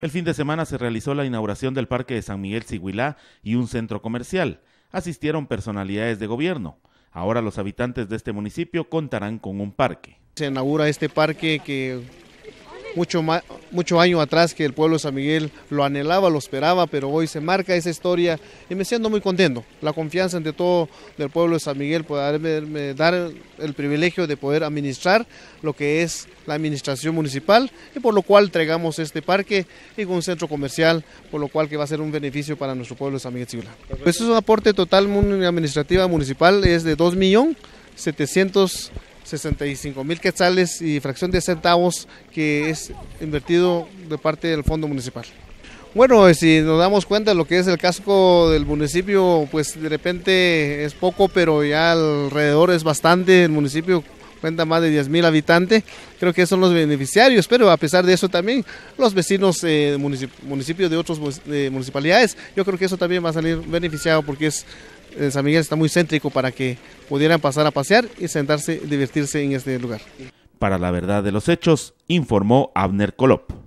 El fin de semana se realizó la inauguración del Parque de San Miguel Siguilá y un centro comercial. Asistieron personalidades de gobierno. Ahora los habitantes de este municipio contarán con un parque. Se inaugura este parque que mucho muchos años atrás que el pueblo de San Miguel lo anhelaba, lo esperaba, pero hoy se marca esa historia y me siento muy contento. La confianza ante todo del pueblo de San Miguel por dar el privilegio de poder administrar lo que es la administración municipal y por lo cual entregamos este parque y un centro comercial, por lo cual que va a ser un beneficio para nuestro pueblo de San Miguel Ciudad. Pues es un aporte total administrativa municipal, es de 2 65 mil quetzales y fracción de centavos que es invertido de parte del fondo municipal. Bueno, eh, si nos damos cuenta de lo que es el casco del municipio, pues de repente es poco, pero ya alrededor es bastante. El municipio cuenta más de 10 mil habitantes. Creo que son los beneficiarios, pero a pesar de eso también los vecinos eh, municipios de otras municipalidades, yo creo que eso también va a salir beneficiado porque es eh, San Miguel está muy céntrico para que pudieran pasar a pasear y sentarse, divertirse en este lugar. Para la verdad de los hechos, informó Abner Colop.